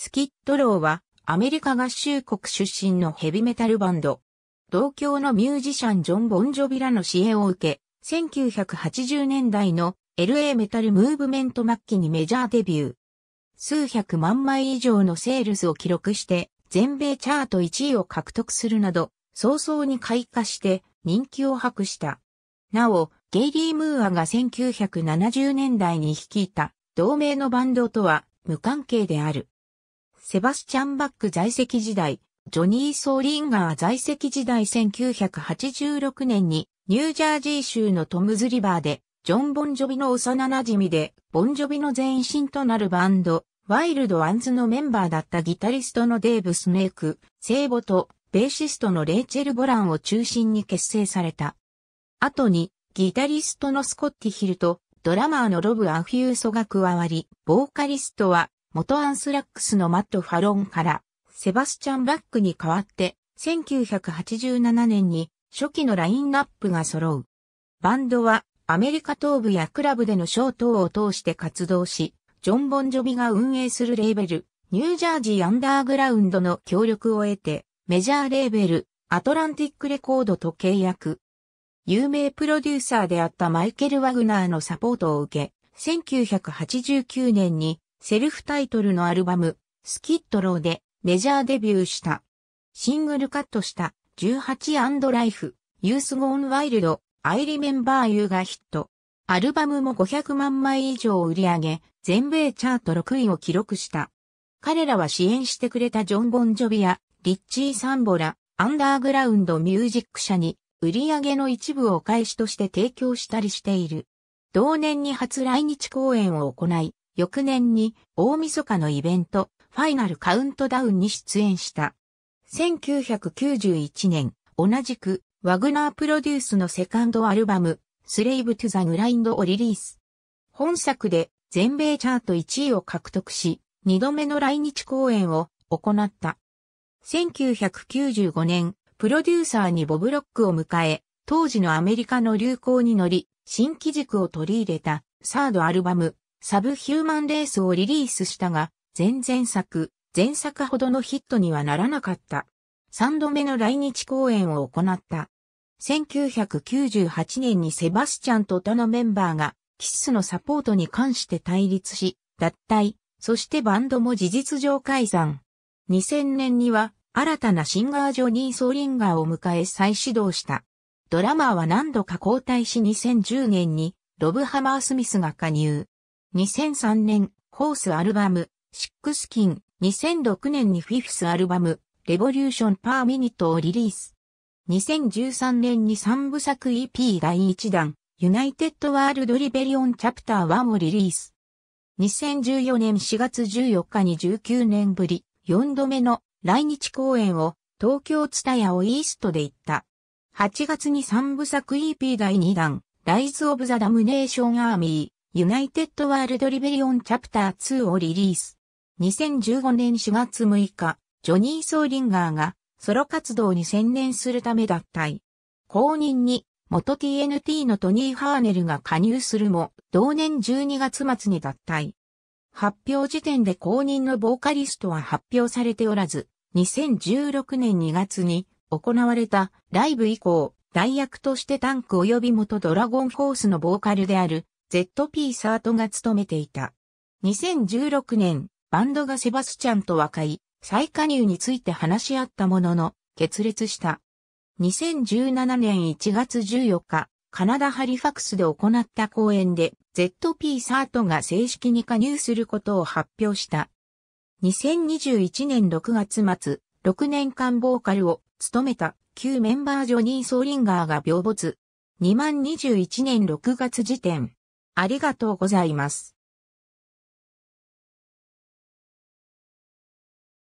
スキッドローはアメリカ合衆国出身のヘビメタルバンド。同郷のミュージシャンジョン・ボンジョビラの支援を受け、1980年代の LA メタルムーブメント末期にメジャーデビュー。数百万枚以上のセールスを記録して、全米チャート1位を獲得するなど、早々に開花して人気を博した。なお、ゲイリー・ムーアが1970年代に率いた同盟のバンドとは無関係である。セバスチャン・バック在籍時代、ジョニー・ソーリンガー在籍時代1986年にニュージャージー州のトムズ・リバーで、ジョン・ボンジョビの幼馴染で、ボンジョビの前身となるバンド、ワイルド・アンズのメンバーだったギタリストのデーブ・スネーク、聖母とベーシストのレイチェル・ボランを中心に結成された。後に、ギタリストのスコッティ・ヒルと、ドラマーのロブ・アフューソが加わり、ボーカリストは元アンスラックスのマット・ファロンから、セバスチャン・バックに代わって、1987年に初期のラインナップが揃う。バンドはアメリカ東部やクラブでのショー等を通して活動し、ジョン・ボンジョビが運営するレーベル、ニュージャージー・アンダーグラウンドの協力を得て、メジャーレーベル、アトランティックレコードと契約。有名プロデューサーであったマイケル・ワグナーのサポートを受け、1989年にセルフタイトルのアルバム、スキットローでメジャーデビューした。シングルカットした 18&Life、Youth g o n ド、Wild、I Remember You がヒット。アルバムも500万枚以上売り上げ、全米チャート6位を記録した。彼らは支援してくれたジョン・ボンジョビア、リッチー・サンボラ、アンダーグラウンド・ミュージック社に、売り上げの一部を返しとして提供したりしている。同年に初来日公演を行い、翌年に大晦日のイベント、ファイナルカウントダウンに出演した。1991年、同じく、ワグナープロデュースのセカンドアルバム、スレイブ・トゥ・ザ・グラインドをリリース。本作で、全米チャート1位を獲得し、2度目の来日公演を行った。1995年、プロデューサーにボブロックを迎え、当時のアメリカの流行に乗り、新機軸を取り入れた、サードアルバム、サブヒューマンレースをリリースしたが、前々作、前作ほどのヒットにはならなかった。三度目の来日公演を行った。1998年にセバスチャンと他のメンバーが、キッスのサポートに関して対立し、脱退、そしてバンドも事実上解散。2000年には、新たなシンガージョニー・ソーリンガーを迎え再始動した。ドラマーは何度か交代し2010年にロブ・ハマー・スミスが加入。2003年、ホースアルバム、シックスキン、2006年にフィフスアルバム、レボリューションパーミニットをリリース。2013年に3部作 EP 第1弾、ユナイテッドワールドリベリオンチャプター1をリリース。2014年4月14日に19年ぶり、4度目の来日公演を東京ツタヤをイーストで行った。8月に3部作 EP 第2弾、ライズ・オブ・ザ・ダムネーション・アーミー。ユナイテッドワールドリベリオンチャプター2をリリース。2015年4月6日、ジョニー・ソーリンガーがソロ活動に専念するため脱退。後任に元 TNT のトニー・ハーネルが加入するも、同年12月末に脱退。発表時点で後任のボーカリストは発表されておらず、2016年2月に行われたライブ以降、代役としてタンク及び元ドラゴンフォースのボーカルである ZP サートが務めていた。2016年、バンドがセバスチャンと和解、再加入について話し合ったものの、決裂した。2017年1月14日、カナダ・ハリファクスで行った講演で、ZP サートが正式に加入することを発表した。2021年6月末、6年間ボーカルを務めた旧メンバージョニー・ソーリンガーが病没。2021年6月時点、ありがとうございます。